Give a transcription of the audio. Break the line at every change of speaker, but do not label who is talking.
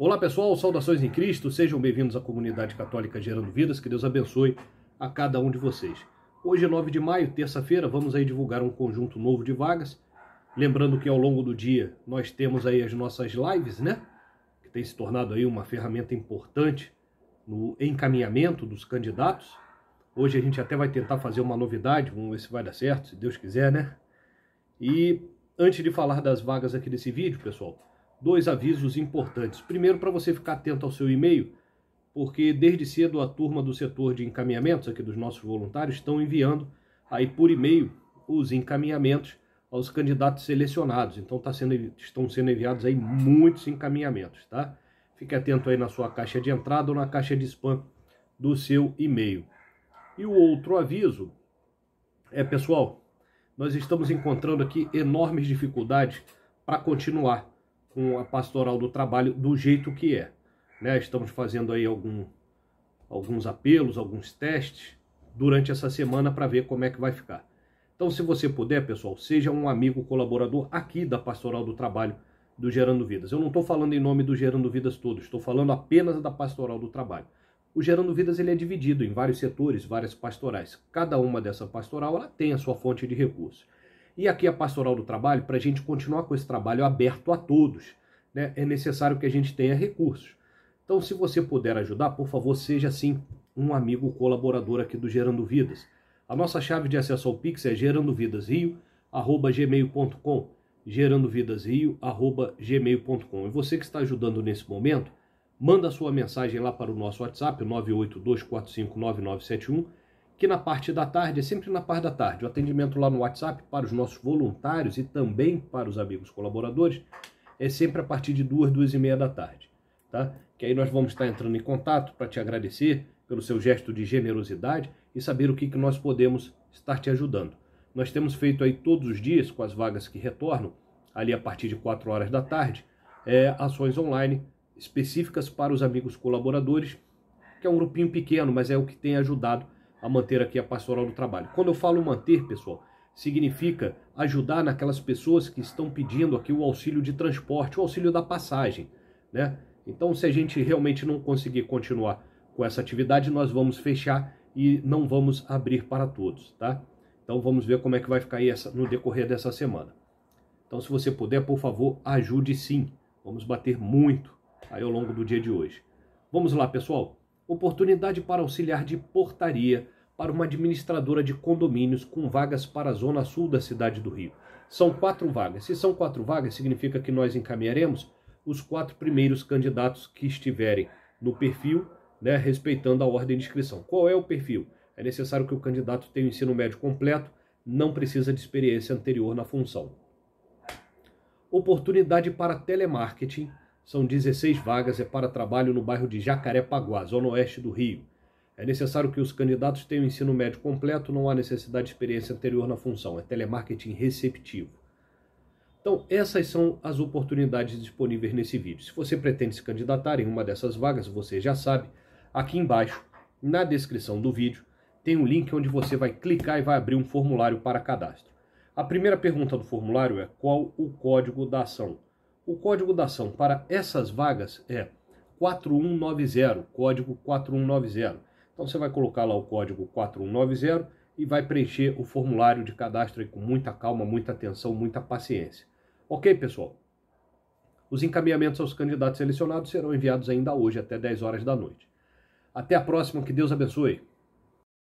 Olá pessoal, saudações em Cristo, sejam bem-vindos à comunidade católica Gerando Vidas, que Deus abençoe a cada um de vocês. Hoje é 9 de maio, terça-feira, vamos aí divulgar um conjunto novo de vagas. Lembrando que ao longo do dia nós temos aí as nossas lives, né? Que tem se tornado aí uma ferramenta importante no encaminhamento dos candidatos. Hoje a gente até vai tentar fazer uma novidade, vamos ver se vai dar certo, se Deus quiser, né? E antes de falar das vagas aqui desse vídeo, pessoal, dois avisos importantes. Primeiro, para você ficar atento ao seu e-mail, porque desde cedo a turma do setor de encaminhamentos aqui dos nossos voluntários estão enviando aí por e-mail os encaminhamentos aos candidatos selecionados. Então tá sendo, estão sendo enviados aí muitos encaminhamentos, tá? Fique atento aí na sua caixa de entrada ou na caixa de spam do seu e-mail. E o outro aviso é, pessoal, nós estamos encontrando aqui enormes dificuldades para continuar com a pastoral do trabalho do jeito que é. Né? Estamos fazendo aí algum, alguns apelos, alguns testes durante essa semana para ver como é que vai ficar. Então, se você puder, pessoal, seja um amigo colaborador aqui da Pastoral do Trabalho do Gerando Vidas. Eu não estou falando em nome do Gerando Vidas todo, estou falando apenas da Pastoral do Trabalho. O Gerando Vidas ele é dividido em vários setores, várias pastorais. Cada uma dessa pastoral ela tem a sua fonte de recursos. E aqui a Pastoral do Trabalho, para a gente continuar com esse trabalho aberto a todos, né, é necessário que a gente tenha recursos. Então, se você puder ajudar, por favor, seja assim um amigo colaborador aqui do Gerando Vidas. A nossa chave de acesso ao Pix é gerandovidasrio@gmail.com, gerandovidasrio@gmail.com. E você que está ajudando nesse momento, manda sua mensagem lá para o nosso WhatsApp 982459971 que na parte da tarde, é sempre na parte da tarde, o atendimento lá no WhatsApp para os nossos voluntários e também para os amigos colaboradores é sempre a partir de duas, duas e meia da tarde, tá? Que aí nós vamos estar entrando em contato para te agradecer pelo seu gesto de generosidade e saber o que, que nós podemos estar te ajudando. Nós temos feito aí todos os dias, com as vagas que retornam, ali a partir de quatro horas da tarde, é, ações online específicas para os amigos colaboradores, que é um grupinho pequeno, mas é o que tem ajudado a manter aqui a Pastoral do Trabalho. Quando eu falo manter, pessoal, significa ajudar naquelas pessoas que estão pedindo aqui o auxílio de transporte, o auxílio da passagem, né? Então, se a gente realmente não conseguir continuar com essa atividade, nós vamos fechar e não vamos abrir para todos, tá? Então, vamos ver como é que vai ficar aí essa, no decorrer dessa semana. Então, se você puder, por favor, ajude sim. Vamos bater muito aí ao longo do dia de hoje. Vamos lá, pessoal oportunidade para auxiliar de portaria para uma administradora de condomínios com vagas para a zona sul da cidade do Rio. São quatro vagas. Se são quatro vagas, significa que nós encaminharemos os quatro primeiros candidatos que estiverem no perfil, né, respeitando a ordem de inscrição. Qual é o perfil? É necessário que o candidato tenha o ensino médio completo, não precisa de experiência anterior na função. Oportunidade para telemarketing são 16 vagas, é para trabalho no bairro de Jacarepaguá, zona oeste do Rio. É necessário que os candidatos tenham ensino médio completo, não há necessidade de experiência anterior na função, é telemarketing receptivo. Então, essas são as oportunidades disponíveis nesse vídeo. Se você pretende se candidatar em uma dessas vagas, você já sabe, aqui embaixo, na descrição do vídeo, tem um link onde você vai clicar e vai abrir um formulário para cadastro. A primeira pergunta do formulário é qual o código da ação. O código da ação para essas vagas é 4190, código 4190. Então você vai colocar lá o código 4190 e vai preencher o formulário de cadastro com muita calma, muita atenção, muita paciência. Ok, pessoal? Os encaminhamentos aos candidatos selecionados serão enviados ainda hoje, até 10 horas da noite. Até a próxima, que Deus abençoe.